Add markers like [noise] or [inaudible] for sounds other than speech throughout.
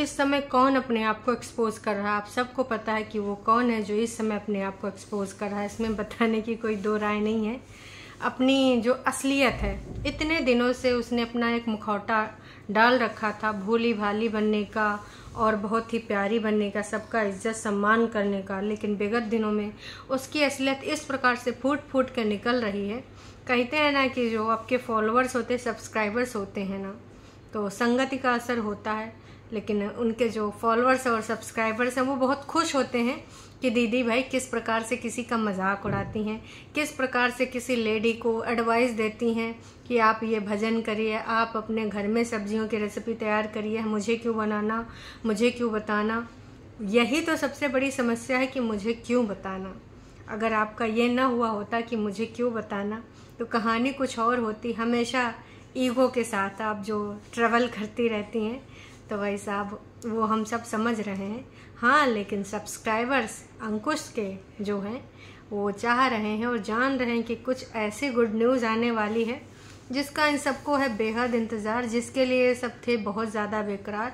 इस समय कौन अपने आप को एक्सपोज कर रहा है आप सबको पता है कि वो कौन है जो इस समय अपने आप को एक्सपोज कर रहा है इसमें बताने की कोई दो राय नहीं है अपनी जो असलियत है इतने दिनों से उसने अपना एक मुखौटा डाल रखा था भोली भाली बनने का और बहुत ही प्यारी बनने का सबका इज्जत सम्मान करने का लेकिन विगत दिनों में उसकी असलियत इस प्रकार से फूट फूट कर निकल रही है कहते हैं ना कि जो आपके फॉलोअर्स होते सब्सक्राइबर्स होते हैं ना तो संगति का असर होता है लेकिन उनके जो फॉलोअर्स और सब्सक्राइबर्स हैं वो बहुत खुश होते हैं कि दीदी भाई किस प्रकार से किसी का मजाक उड़ाती हैं किस प्रकार से किसी लेडी को एडवाइस देती हैं कि आप ये भजन करिए आप अपने घर में सब्जियों की रेसिपी तैयार करिए मुझे क्यों बनाना मुझे क्यों बताना यही तो सबसे बड़ी समस्या है कि मुझे क्यों बताना अगर आपका ये ना हुआ होता कि मुझे क्यों बताना तो कहानी कुछ और होती हमेशा ईगो के साथ आप जो ट्रेवल करती रहती हैं तो भाई साहब वो हम सब समझ रहे हैं हाँ लेकिन सब्सक्राइबर्स अंकुश के जो हैं वो चाह रहे हैं और जान रहे हैं कि कुछ ऐसी गुड न्यूज़ आने वाली है जिसका इन सबको है बेहद इंतज़ार जिसके लिए सब थे बहुत ज़्यादा बेकरार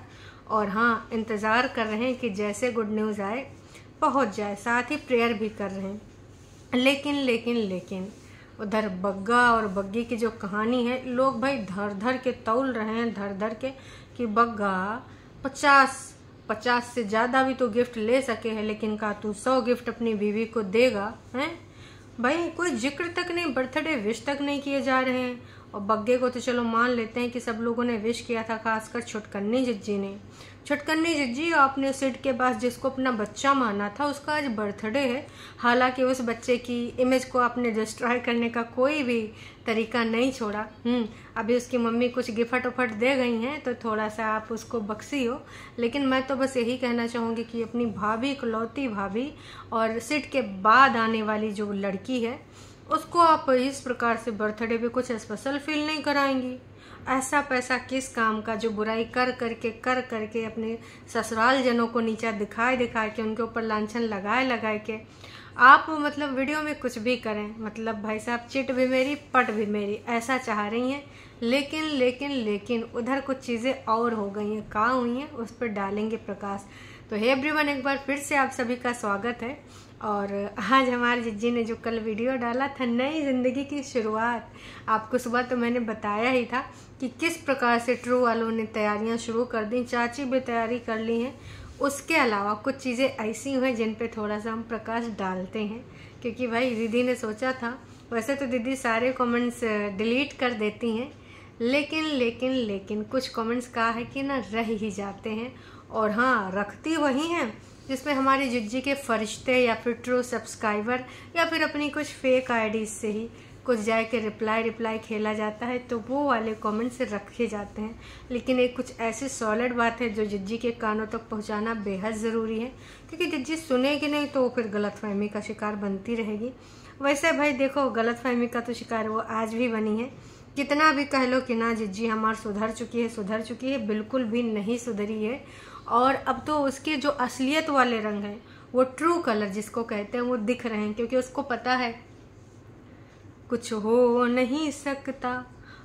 और हाँ इंतज़ार कर रहे हैं कि जैसे गुड न्यूज़ आए पहुँच जाए साथ ही प्रेयर भी कर रहे हैं लेकिन लेकिन लेकिन उधर बग्गा और बग्गी की जो कहानी है लोग भाई धर धर के तौल रहे हैं धर धर के कि बग्घा पचास पचास से ज़्यादा भी तो गिफ्ट ले सके है लेकिन कहा तू सौ गिफ्ट अपनी बीवी को देगा हैं भाई कोई जिक्र तक नहीं बर्थडे विश तक नहीं किए जा रहे हैं और बग्घे को तो चलो मान लेते हैं कि सब लोगों ने विश किया था खासकर छुटकन्नी जज्जी ने छटकन्नी जिज्जी आपने सिड के पास जिसको अपना बच्चा माना था उसका आज बर्थडे है हालांकि उस बच्चे की इमेज को आपने डिस्ट्रॉय करने का कोई भी तरीका नहीं छोड़ा हम्म, अभी उसकी मम्मी कुछ गिफट उफट दे गई हैं तो थोड़ा सा आप उसको बख्सी हो लेकिन मैं तो बस यही कहना चाहूँगी कि अपनी भाभी इकलौती भाभी और सिट के बाद आने वाली जो लड़की है उसको आप इस प्रकार से बर्थडे पे कुछ स्पेशल फील नहीं कराएंगी ऐसा पैसा किस काम का जो बुराई कर करके कर करके कर अपने ससुराल जनों को नीचा दिखाए दिखाए के उनके ऊपर लाछन लगाए लगाए के आप मतलब वीडियो में कुछ भी करें मतलब भाई साहब चिट भी मेरी पट भी मेरी ऐसा चाह रही हैं लेकिन लेकिन लेकिन उधर कुछ चीज़ें और हो गई हैं कहाँ हुई हैं उस पर डालेंगे प्रकाश तो हे एवरीवन एक बार फिर से आप सभी का स्वागत है और आज हमारे जिज्जी ने जो कल वीडियो डाला था नई ज़िंदगी की शुरुआत आपको सुबह तो मैंने बताया ही था कि किस प्रकार से ट्रू वालों ने तैयारियां शुरू कर दी चाची भी तैयारी कर ली हैं उसके अलावा कुछ चीज़ें ऐसी हैं जिन पे थोड़ा सा हम प्रकाश डालते हैं क्योंकि भाई दीदी ने सोचा था वैसे तो दीदी सारे कॉमेंट्स डिलीट कर देती हैं लेकिन लेकिन लेकिन कुछ कॉमेंट्स कहा है कि ना रह ही जाते हैं और हाँ रखती वही हैं जिसमें हमारे जिज्जी के फरिश्ते या फिर ट्रू सब्सक्राइबर या फिर अपनी कुछ फेक आईडीज से ही कुछ जाए के रिप्लाई रिप्लाई खेला जाता है तो वो वाले कमेंट्स रखे जाते हैं लेकिन एक कुछ ऐसी सॉलिड बात है जो जिज्जी के कानों तक पहुंचाना बेहद ज़रूरी है क्योंकि जिज्जी सुनेगी नहीं तो वो फिर गलतफहमी का शिकार बनती रहेगी वैसे भाई देखो गलतफहमी का तो शिकार वो आज भी बनी है कितना भी कह लो कि ना जिज्जी हमार सुधर चुकी है सुधर चुकी है बिल्कुल भी नहीं सुधरी है और अब तो उसके जो असलियत वाले रंग हैं वो ट्रू कलर जिसको कहते हैं वो दिख रहे हैं क्योंकि उसको पता है कुछ हो नहीं सकता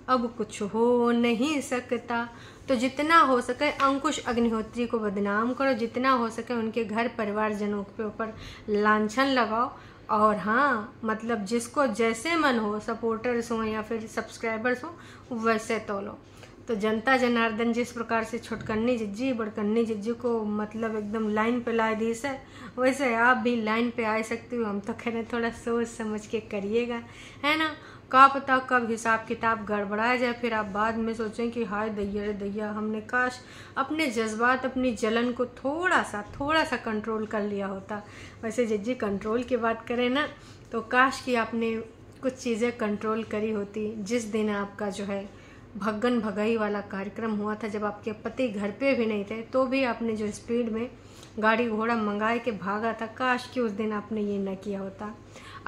अब कुछ हो नहीं सकता तो जितना हो सके अंकुश अग्निहोत्री को बदनाम करो जितना हो सके उनके घर परिवार जनों के ऊपर लांछन लगाओ और हाँ मतलब जिसको जैसे मन हो सपोर्टर्स हो या फिर सब्सक्राइबर्स हो वैसे तो लो तो जनता जनार्दन जिस प्रकार से छोटकन्नी जिज्जी बड़कन्नी जिज्जी को मतलब एकदम लाइन पे ला दी सर वैसे आप भी लाइन पे आ सकते हो हम तो कह रहे थोड़ा सोच समझ के करिएगा है ना का पता कब हिसाब किताब गड़बड़ाया जाए फिर आप बाद में सोचें कि हाय दैया रे दैया हमने काश अपने जज्बात अपनी जलन को थोड़ा सा थोड़ा सा कंट्रोल कर लिया होता वैसे जज्जी कंट्रोल की बात करें ना तो काश कि आपने कुछ चीज़ें कंट्रोल करी होती जिस दिन आपका जो है भगन भगाई वाला कार्यक्रम हुआ था जब आपके पति घर पे भी नहीं थे तो भी आपने जो स्पीड में गाड़ी घोड़ा मंगाए के भागा था काश कि उस दिन आपने ये ना किया होता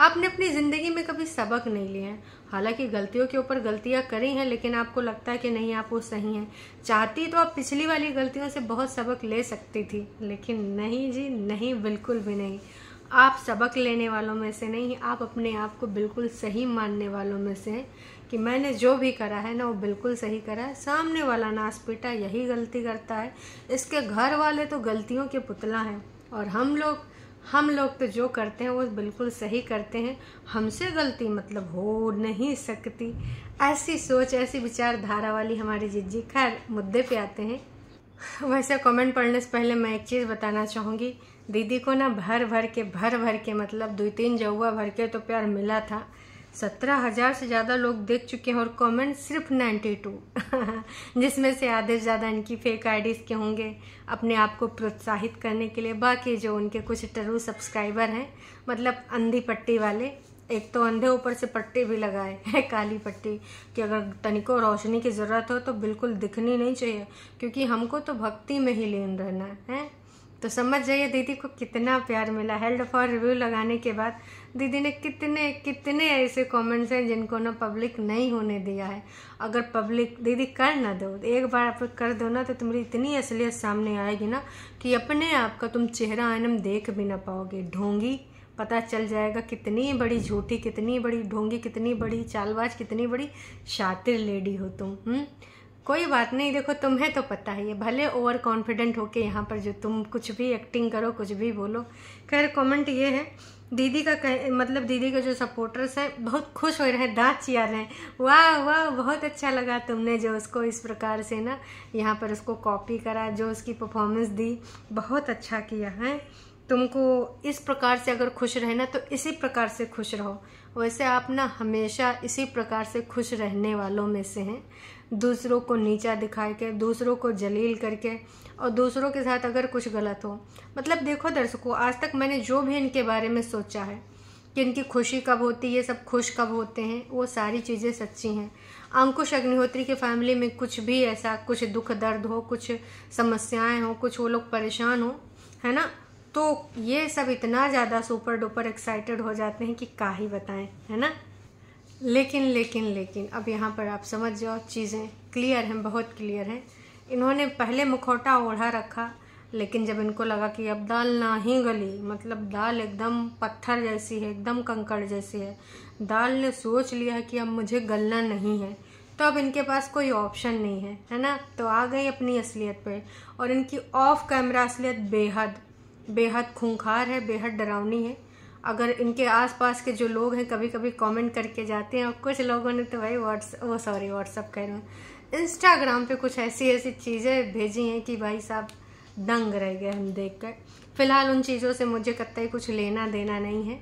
आपने अपनी ज़िंदगी में कभी सबक नहीं लिए हैं हालांकि गलतियों के ऊपर गलतियां करी हैं लेकिन आपको लगता है कि नहीं आप वो सही हैं चाहती तो आप पिछली वाली गलतियों से बहुत सबक ले सकती थी लेकिन नहीं जी नहीं बिल्कुल भी नहीं आप सबक लेने वालों में से नहीं आप अपने आप को बिल्कुल सही मानने वालों में से हैं कि मैंने जो भी करा है ना वो बिल्कुल सही करा है सामने वाला पीटा यही गलती करता है इसके घर वाले तो गलतियों के पुतला हैं और हम लोग हम लोग तो जो करते हैं वो बिल्कुल सही करते हैं हमसे गलती मतलब हो नहीं सकती ऐसी सोच ऐसी विचारधारा वाली हमारी जिज्जी खैर मुद्दे पे आते हैं वैसे कमेंट पढ़ने से पहले मैं एक चीज़ बताना चाहूँगी दीदी को ना भर भर के भर भर के मतलब दो तीन जौआ भर के तो प्यार मिला था सत्रह हज़ार से ज़्यादा लोग देख चुके हैं और कमेंट सिर्फ नाइन्टी टू [laughs] जिसमें से आधे से ज़्यादा इनकी फेक आईडीज़ के होंगे अपने आप को प्रोत्साहित करने के लिए बाकी जो उनके कुछ टरू सब्सक्राइबर हैं मतलब अंधी पट्टी वाले एक तो अंधे ऊपर से पट्टी भी लगाए है [laughs] काली पट्टी कि अगर तनिको रोशनी की ज़रूरत हो तो बिल्कुल दिखनी नहीं चाहिए क्योंकि हमको तो भक्ति में ही लीन रहना है तो समझ जाइए दीदी को कितना प्यार मिला हेल्ड फॉर रिव्यू लगाने के बाद दीदी ने कितने कितने ऐसे कमेंट्स हैं जिनको ना पब्लिक नहीं होने दिया है अगर पब्लिक दीदी कर ना दो एक बार आप कर दो ना तो तुम्हारी इतनी असलियत सामने आएगी ना कि अपने आप का तुम चेहरा आनम देख भी ना पाओगे ढोंगी पता चल जाएगा कितनी बड़ी झूठी कितनी बड़ी ढोंगी कितनी बड़ी चालबाज कितनी बड़ी शातिर लेडी हो तुम हम्म? कोई बात नहीं देखो तुम्हें तो पता है ये भले ओवर कॉन्फिडेंट होके यहाँ पर जो तुम कुछ भी एक्टिंग करो कुछ भी बोलो खैर कमेंट ये है दीदी का कह, मतलब दीदी के जो सपोर्टर्स हैं बहुत खुश हो रहे हैं दाँत चिया रहे हैं वाह वाह बहुत अच्छा लगा तुमने जो उसको इस प्रकार से ना यहाँ पर उसको कॉपी करा जो उसकी परफॉर्मेंस दी बहुत अच्छा किया है तुमको इस प्रकार से अगर खुश रहना तो इसी प्रकार से खुश रहो वैसे आप ना हमेशा इसी प्रकार से खुश रहने वालों में से हैं दूसरों को नीचा दिखा के दूसरों को जलील करके और दूसरों के साथ अगर कुछ गलत हो मतलब देखो दर्शकों आज तक मैंने जो भी इनके बारे में सोचा है कि इनकी खुशी कब होती है सब खुश कब होते हैं वो सारी चीज़ें सच्ची हैं अंकुश अग्निहोत्री के फैमिली में कुछ भी ऐसा कुछ दुख दर्द हो कुछ समस्याएं हो कुछ वो लोग परेशान हो है ना तो ये सब इतना ज़्यादा सुपर डुपर एक्साइटेड हो जाते हैं कि का ही बताएं है ना लेकिन लेकिन लेकिन अब यहाँ पर आप समझ जाओ चीज़ें क्लियर हैं बहुत क्लियर हैं इन्होंने पहले मुखौटा ओढ़ा रखा लेकिन जब इनको लगा कि अब दाल ना ही गली मतलब दाल एकदम पत्थर जैसी है एकदम कंकड़ जैसी है दाल ने सोच लिया कि अब मुझे गलना नहीं है तो अब इनके पास कोई ऑप्शन नहीं है है ना तो आ गई अपनी असलियत पे और इनकी ऑफ कैमरा असलियत बेहद बेहद खूंखार है बेहद डरावनी है अगर इनके आसपास के जो लोग हैं कभी कभी कमेंट करके जाते हैं और कुछ लोगों ने तो भाई व्हाट्स वो सॉरी व्हाट्सअप कह रहे हैं इंस्टाग्राम पे कुछ ऐसी ऐसी चीज़ें भेजी हैं कि भाई साहब दंग रह गए हम देख कर फिलहाल उन चीज़ों से मुझे कतई कुछ लेना देना नहीं है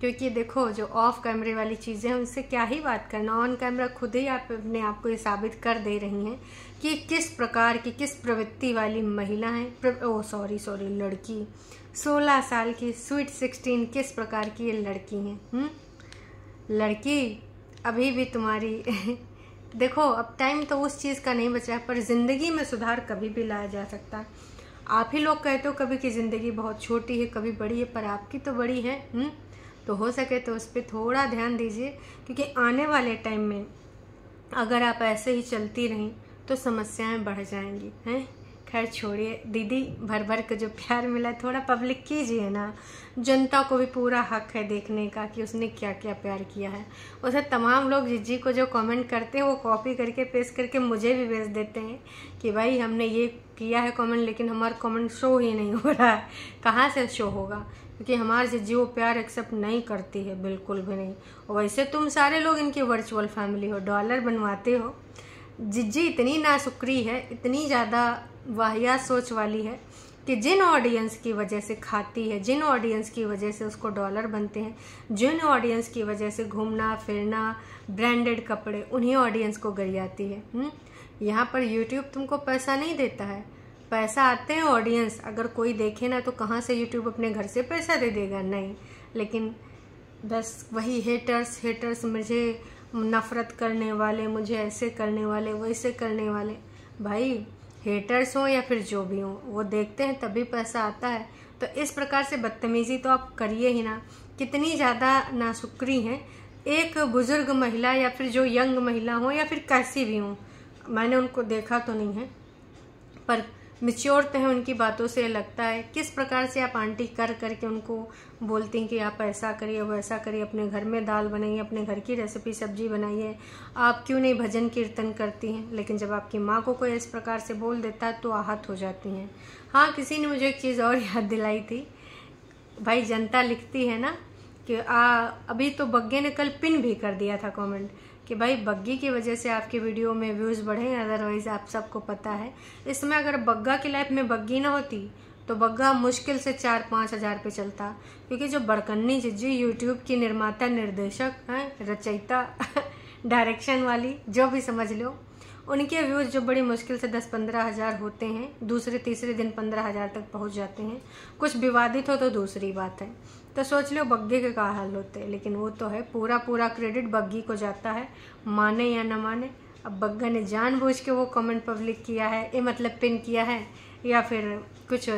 क्योंकि देखो जो ऑफ कैमरे वाली चीज़ें हैं उनसे क्या ही बात करना ऑन कैमरा खुद ही आप अपने आप को ये साबित कर दे रही हैं कि किस प्रकार की किस प्रवृत्ति वाली महिला हैं ओ सॉरी सॉरी लड़की सोलह साल की स्वीट सिक्सटीन किस प्रकार की ये लड़की हैं हम्म? लड़की अभी भी तुम्हारी [laughs] देखो अब टाइम तो उस चीज़ का नहीं बचा पर ज़िंदगी में सुधार कभी भी लाया जा सकता है आप ही लोग कहते हो कभी कि ज़िंदगी बहुत छोटी है कभी बड़ी है पर आपकी तो बड़ी है हुँ? हम्म? तो हो सके तो उस पर थोड़ा ध्यान दीजिए क्योंकि आने वाले टाइम में अगर आप ऐसे ही चलती रहें तो समस्याएं बढ़ जाएंगी हैं खैर छोड़िए दीदी भर भर के जो प्यार मिला थोड़ा पब्लिक कीजिए ना जनता को भी पूरा हक है देखने का कि उसने क्या क्या प्यार किया है उसे तमाम लोग जिज्जी को जो कमेंट करते हैं वो कॉपी करके पेस्ट करके मुझे भी भेज देते हैं कि भाई हमने ये किया है कमेंट लेकिन हमारा कमेंट शो ही नहीं हो रहा है कहाँ से शो होगा क्योंकि हमारे जिज्जी वो प्यार एक्सेप्ट नहीं करती है बिल्कुल भी नहीं वैसे तुम सारे लोग इनकी वर्चुअल फैमिली हो डॉलर बनवाते हो जिज्जी इतनी नासुक्री है इतनी ज़्यादा वाहियात सोच वाली है कि जिन ऑडियंस की वजह से खाती है जिन ऑडियंस की वजह से उसको डॉलर बनते हैं जिन ऑडियंस की वजह से घूमना फिरना ब्रांडेड कपड़े उन्हीं ऑडियंस को गरियाती है हम्म? यहाँ पर यूट्यूब तुमको पैसा नहीं देता है पैसा आते हैं ऑडियंस अगर कोई देखे ना तो कहाँ से यूट्यूब अपने घर से पैसा दे देगा नहीं लेकिन बस वही हेटर्स हेटर्स मुझे नफ़रत करने वाले मुझे ऐसे करने वाले वैसे करने वाले भाई हेटर्स हों या फिर जो भी हों वो देखते हैं तभी पैसा आता है तो इस प्रकार से बदतमीज़ी तो आप करिए ही ना कितनी ज़्यादा नासुक्री हैं एक बुज़ुर्ग महिला या फिर जो यंग महिला हो या फिर कैसी भी हों मैंने उनको देखा तो नहीं है पर मिच्योरते हैं उनकी बातों से लगता है किस प्रकार से आप आंटी कर करके उनको बोलती हैं कि आप ऐसा करिए वैसा करिए अपने घर में दाल बनाइए अपने घर की रेसिपी सब्जी बनाइए आप क्यों नहीं भजन कीर्तन करती हैं लेकिन जब आपकी माँ को कोई इस प्रकार से बोल देता है तो आहत हो जाती हैं हाँ किसी ने मुझे एक चीज़ और याद दिलाई थी भाई जनता लिखती है ना कि आ अभी तो बग्गे ने कल पिन भी कर दिया था कमेंट कि भाई बग्गी की वजह से आपके वीडियो में व्यूज़ बढ़े अदरवाइज़ आप सबको पता है इसमें अगर बग्गा की लाइफ में बग्गी ना होती तो बग्गा मुश्किल से चार पाँच हज़ार पे चलता क्योंकि जो बड़कन्नी जिज्जी यूट्यूब की निर्माता निर्देशक हैं रचयिता डायरेक्शन [laughs] वाली जो भी समझ लो उनके व्यूज़ जो बड़ी मुश्किल से दस पंद्रह हज़ार होते हैं दूसरे तीसरे दिन पंद्रह हज़ार तक पहुंच जाते हैं कुछ विवादित हो तो दूसरी बात है तो सोच लो बग्घे के का हाल होते हैं लेकिन वो तो है पूरा पूरा क्रेडिट बग्घी को जाता है माने या न माने अब बग्घा ने जानबूझ के वो कमेंट पब्लिक किया है ये मतलब पिन किया है या फिर कुछ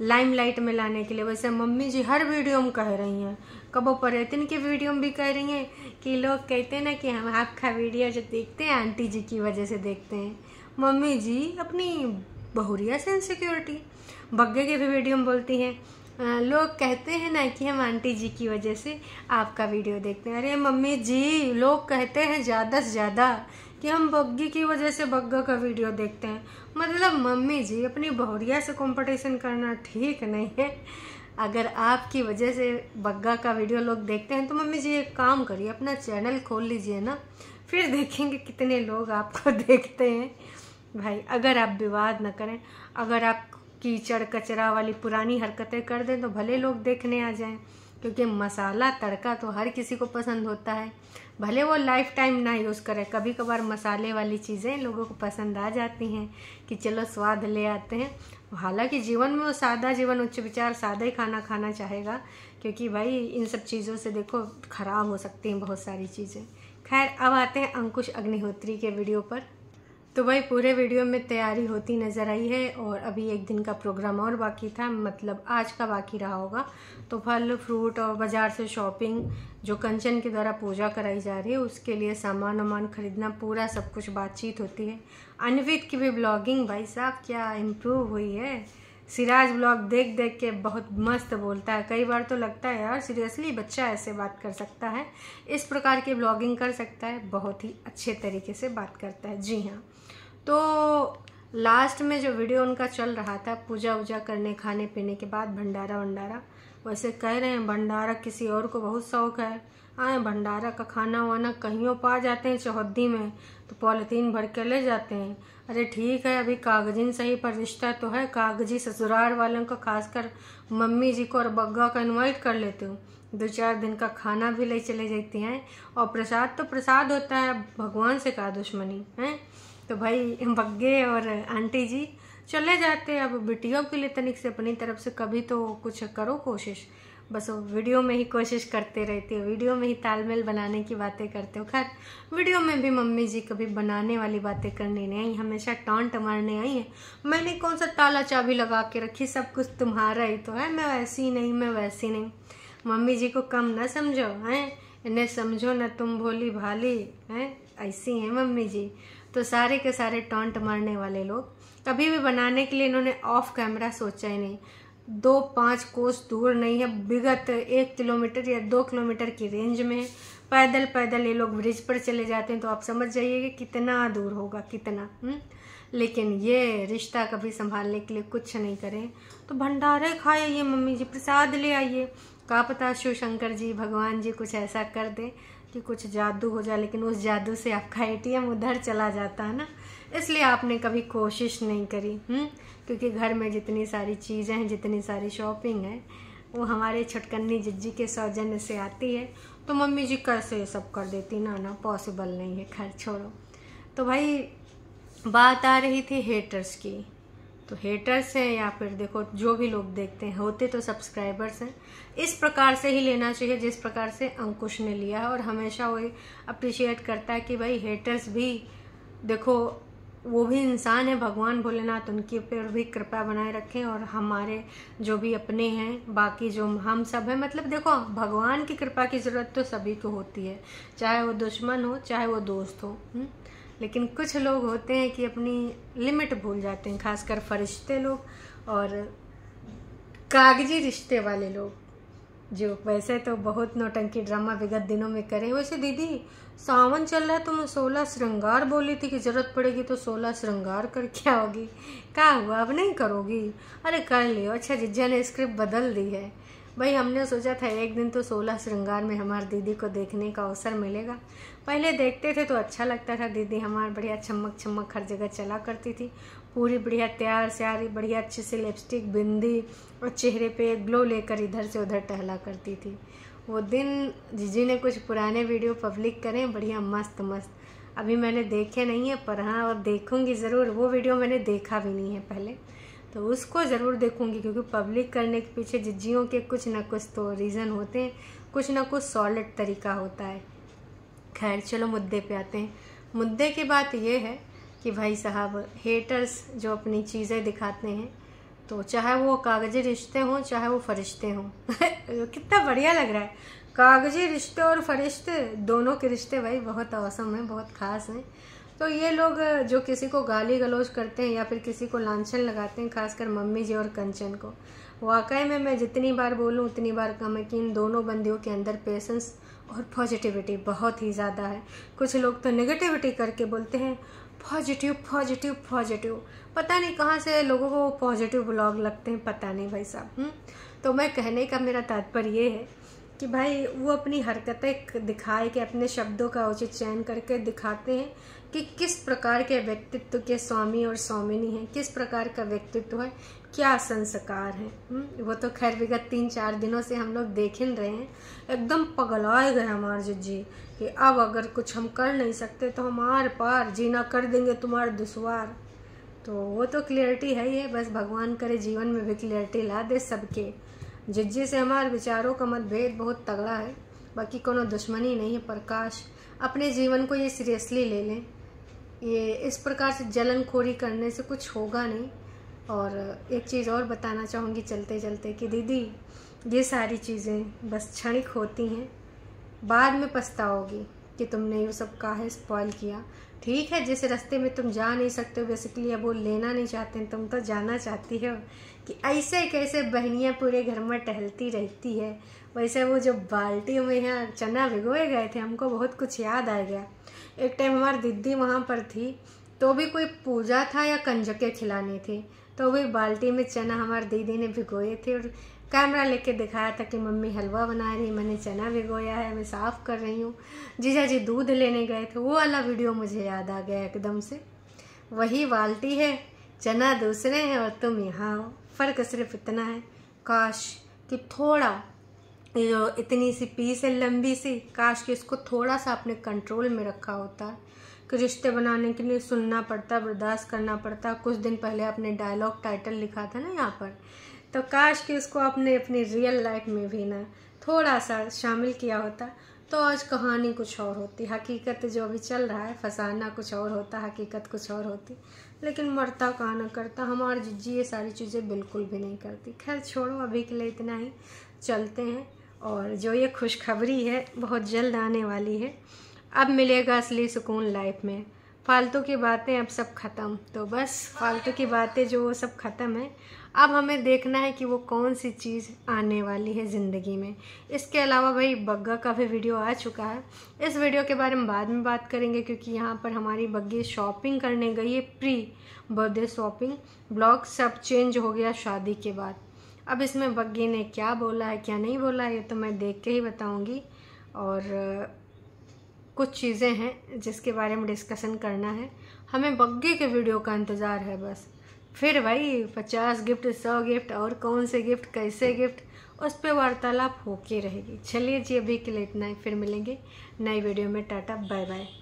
लाइम लाइट में लाने के लिए वैसे मम्मी जी हर वीडियो में कह रही हैं कबो पर्यटन की वीडियो में भी कह रही हैं कि लोग कहते हैं ना कि हम आपका वीडियो जो देखते हैं आंटी जी की वजह से देखते हैं मम्मी जी अपनी बहुरिया से इनसिक्योरिटी बग्घे के भी वीडियो में बोलती हैं लोग कहते हैं ना कि हम आंटी जी की वजह से आपका वीडियो देखते हैं अरे मम्मी जी लोग कहते हैं ज़्यादा से ज़्यादा कि हम बग्गी की वजह से बग्गा का वीडियो देखते हैं मतलब मम्मी जी अपनी बहुरिया से कंपटीशन करना ठीक नहीं है अगर आपकी वजह से बग्गा का वीडियो लोग देखते हैं तो मम्मी जी एक काम करिए अपना चैनल खोल लीजिए ना फिर देखेंगे कितने लोग आपको [laughs] देखते हैं भाई अगर आप विवाद ना करें अगर आप कीचड़ कचरा वाली पुरानी हरकतें कर दें तो भले लोग देखने आ जाएं क्योंकि मसाला तड़का तो हर किसी को पसंद होता है भले वो लाइफ टाइम ना यूज़ करें कभी कभार मसाले वाली चीज़ें लोगों को पसंद आ जाती हैं कि चलो स्वाद ले आते हैं हालांकि जीवन में वो सादा जीवन उच्च विचार सादा ही खाना खाना चाहेगा क्योंकि भाई इन सब चीज़ों से देखो ख़राब हो सकती हैं बहुत सारी चीज़ें खैर अब आते हैं अंकुश अग्निहोत्री के वीडियो पर तो भाई पूरे वीडियो में तैयारी होती नज़र आई है और अभी एक दिन का प्रोग्राम और बाकी था मतलब आज का बाकी रहा होगा तो फल फ्रूट और बाज़ार से शॉपिंग जो कंचन के द्वारा पूजा कराई जा रही है उसके लिए सामान वामान खरीदना पूरा सब कुछ बातचीत होती है अनविद की भी ब्लॉगिंग भाई साहब क्या इम्प्रूव हुई है सिराज ब्लॉग देख देख के बहुत मस्त बोलता है कई बार तो लगता है यार सीरियसली बच्चा ऐसे बात कर सकता है इस प्रकार की ब्लॉगिंग कर सकता है बहुत ही अच्छे तरीके से बात करता है जी हाँ तो लास्ट में जो वीडियो उनका चल रहा था पूजा वूजा करने खाने पीने के बाद भंडारा वंडारा वैसे कह रहे हैं भंडारा किसी और को बहुत शौक है आए भंडारा का खाना वाना कहीं पा जाते हैं चौहद्दी में तो पॉलिथीन भर के ले जाते हैं अरे ठीक है अभी कागजीन सही पर रिश्ता तो है कागजी ससुराल वालों का खासकर मम्मी जी को और बग्गा का इनवाइट कर लेती हूँ दो चार दिन का खाना भी ले चले जाती हैं और प्रसाद तो प्रसाद होता है भगवान से का दुश्मनी है तो भाई बग्गे और आंटी जी चले जाते अब बिटियों के लिए तनिक से अपनी तरफ से कभी तो कुछ करो कोशिश बस वो वीडियो में ही कोशिश करते रहते हो वीडियो में ही तालमेल बनाने की बातें करते हो खैर वीडियो में भी मम्मी जी कभी बनाने वाली बातें करने नहीं आई हमेशा टॉन्ट मारने आई है मैंने कौन सा ताला चाबी लगा के रखी सब कुछ तुम्हारा ही तो है मैं वैसी नहीं मैं वैसी नहीं मम्मी जी को कम ना समझो हैं इन्हें समझो ना तुम भोली भाली हैं ऐसी हैं मम्मी जी तो सारे के सारे टॉन्ट मारने वाले लोग कभी भी बनाने के लिए इन्होंने ऑफ कैमरा सोचा ही नहीं दो पाँच कोस दूर नहीं है विगत एक किलोमीटर या दो किलोमीटर की रेंज में है पैदल पैदल ये लोग ब्रिज पर चले जाते हैं तो आप समझ जाइए कि कितना दूर होगा कितना हुँ? हम्म? लेकिन ये रिश्ता कभी संभालने के लिए कुछ नहीं करें तो भंडारे खाए ये मम्मी जी प्रसाद ले आइए का पता शिव शंकर जी भगवान जी कुछ ऐसा कर दें कि कुछ जादू हो जाए लेकिन उस जादू से आपका एटीएम उधर चला जाता है ना इसलिए आपने कभी कोशिश नहीं करी हुँ? हम्म? क्योंकि घर में जितनी सारी चीज़ें हैं जितनी सारी शॉपिंग है वो हमारे छटकन्नी जिज्जी के सौजन्य से आती है तो मम्मी जी कैसे ये सब कर देती ना ना पॉसिबल नहीं है खैर छोड़ो तो भाई बात आ रही थी हेटर्स की तो हेटर्स हैं या फिर देखो जो भी लोग देखते हैं होते तो सब्सक्राइबर्स हैं इस प्रकार से ही लेना चाहिए जिस प्रकार से अंकुश ने लिया है और हमेशा वो अप्रिशिएट करता है कि भाई हेटर्स भी देखो वो भी इंसान है भगवान भोलेनाथ उनके ऊपर भी कृपा बनाए रखें और हमारे जो भी अपने हैं बाकी जो हम सब हैं मतलब देखो भगवान की कृपा की ज़रूरत तो सभी को होती है चाहे वो दुश्मन हो चाहे वो दोस्त हो हुँ? हम्म। लेकिन कुछ लोग होते हैं कि अपनी लिमिट भूल जाते हैं खासकर फरिश्ते लोग और कागजी रिश्ते वाले लोग जो वैसे तो बहुत नौटंकी ड्रामा विगत दिनों में करे वैसे दीदी सावन चल रहा है तो मैं सोलह श्रृंगार बोली थी कि जरूरत पड़ेगी तो सोलह श्रृंगार कर क्या होगी क्या हुआ अब नहीं करोगी अरे कर लियो अच्छा जिज्जा ने स्क्रिप्ट बदल दी है भाई हमने सोचा था एक दिन तो सोलह श्रृंगार में हमारी दीदी को देखने का अवसर मिलेगा पहले देखते थे तो अच्छा लगता था दीदी हमारे बढ़िया चमक चमक हर जगह चला करती थी पूरी बढ़िया तैयार स्यारी बढ़िया अच्छे से लिपस्टिक बिंदी और चेहरे पे ग्लो लेकर इधर से उधर टहला करती थी वो दिन जीजी ने कुछ पुराने वीडियो पब्लिक करें बढ़िया मस्त मस्त अभी मैंने देखे नहीं है पर हाँ और देखूँगी ज़रूर वो वीडियो मैंने देखा भी नहीं है पहले तो उसको ज़रूर देखूंगी क्योंकि पब्लिक करने के पीछे जिज्जियों के कुछ ना कुछ तो रीज़न होते हैं कुछ ना कुछ सॉलिड तरीका होता है खैर चलो मुद्दे पे आते हैं मुद्दे की बात यह है कि भाई साहब हेटर्स जो अपनी चीज़ें दिखाते हैं तो चाहे वो कागजी रिश्ते हों चाहे वो फरिश्ते हों [laughs] कितना बढ़िया लग रहा है कागजी रिश्ते और फरिश्ते दोनों के रिश्ते भाई बहुत औसम हैं बहुत ख़ास हैं तो ये लोग जो किसी को गाली गलौज करते हैं या फिर किसी को लाछन लगाते हैं खासकर मम्मी जी और कंचन को वाकई में मैं जितनी बार बोलूँ उतनी बार कम है कि इन दोनों बंदियों के अंदर पेशेंस और पॉजिटिविटी बहुत ही ज़्यादा है कुछ लोग तो नेगेटिविटी करके बोलते हैं पॉजिटिव पॉजिटिव पॉजिटिव पता नहीं कहाँ से लोगों को पॉजिटिव ब्लॉग लगते हैं पता नहीं भाई साहब हम्म। तो मैं कहने का मेरा तात्पर्य ये है कि भाई वो अपनी हरकतें दिखाए के अपने शब्दों का उचित चयन करके दिखाते हैं कि किस प्रकार के व्यक्तित्व के स्वामी और स्वामिनी हैं किस प्रकार का व्यक्तित्व है क्या संस्कार है हम्म, वो तो खैर विगत तीन चार दिनों से हम लोग देख ही रहे हैं एकदम पगलाए गए हमारे जो जी कि अब अगर कुछ हम कर नहीं सकते तो हम आर पार जीना कर देंगे तुम्हारे दुश्वार तो वो तो क्लियरिटी है ही है बस भगवान करे जीवन में भी क्लियरिटी ला दे सबके जज्जे से हमारे विचारों का मतभेद बहुत तगड़ा है बाकी कोनो दुश्मनी नहीं है प्रकाश अपने जीवन को ये सीरियसली ले लें ये इस प्रकार से जलनखोरी करने से कुछ होगा नहीं और एक चीज़ और बताना चाहूँगी चलते चलते कि दीदी ये सारी चीज़ें बस क्षणिक होती हैं बाद में पछताओगी कि तुमने ये सब है स्पॉइल किया ठीक है जिस रास्ते में तुम जा नहीं सकते हो बेसिकली अब वो लेना नहीं चाहते तुम तो जाना चाहती हो कि ऐसे कैसे बहनियाँ पूरे घर में टहलती रहती है वैसे वो जो बाल्टी में यहाँ चना भिगोए गए थे हमको बहुत कुछ याद आ गया एक टाइम हमारी दीदी वहाँ पर थी तो भी कोई पूजा था या कंजके खिलाने थे तो भी बाल्टी में चना हमारी दीदी ने भिगोए थे और कैमरा लेके दिखाया था कि मम्मी हलवा बना रही मैंने चना भिगोया है मैं साफ़ कर रही हूँ जीजा जी दूध लेने गए थे वो वाला वीडियो मुझे याद आ गया एकदम से वही बाल्टी है चना दूसरे हैं और तुम यहाँ हो फ़र्क सिर्फ इतना है काश कि थोड़ा जो इतनी सी पीस है लंबी सी काश कि इसको थोड़ा सा अपने कंट्रोल में रखा होता कि रिश्ते बनाने के लिए सुनना पड़ता बर्दाश्त करना पड़ता कुछ दिन पहले आपने डायलॉग टाइटल लिखा था ना यहाँ पर तो काश कि उसको आपने अपनी रियल लाइफ में भी ना थोड़ा सा शामिल किया होता तो आज कहानी कुछ और होती हकीकत जो अभी चल रहा है फसाना कुछ और होता हकीकत कुछ और होती लेकिन मरता कहाँ ना करता हमारी जिज्जी ये सारी चीज़ें बिल्कुल भी नहीं करती खैर छोड़ो अभी के लिए इतना ही चलते हैं और जो ये खुशखबरी है बहुत जल्द आने वाली है अब मिलेगा असली सुकून लाइफ में फालतू की बातें अब सब ख़त्म तो बस फालतू की बातें जो वो सब ख़त्म है अब हमें देखना है कि वो कौन सी चीज़ आने वाली है ज़िंदगी में इसके अलावा भाई बग्गा का भी वीडियो आ चुका है इस वीडियो के बारे में बाद में बात करेंगे क्योंकि यहाँ पर हमारी बग्गी शॉपिंग करने गई है प्री बर्थडे शॉपिंग ब्लॉग सब चेंज हो गया शादी के बाद अब इसमें बग्गी ने क्या बोला है क्या नहीं बोला है ये तो मैं देख के ही बताऊँगी और कुछ चीज़ें हैं जिसके बारे में डिस्कसन करना है हमें बग्गी के वीडियो का इंतज़ार है बस फिर भाई पचास गिफ्ट सौ गिफ्ट और कौन से गिफ्ट कैसे गिफ्ट उस पर वार्तालाप होके रहेगी चलिए जी अभी के लिए इतना ही फिर मिलेंगे नई वीडियो में टाटा बाय बाय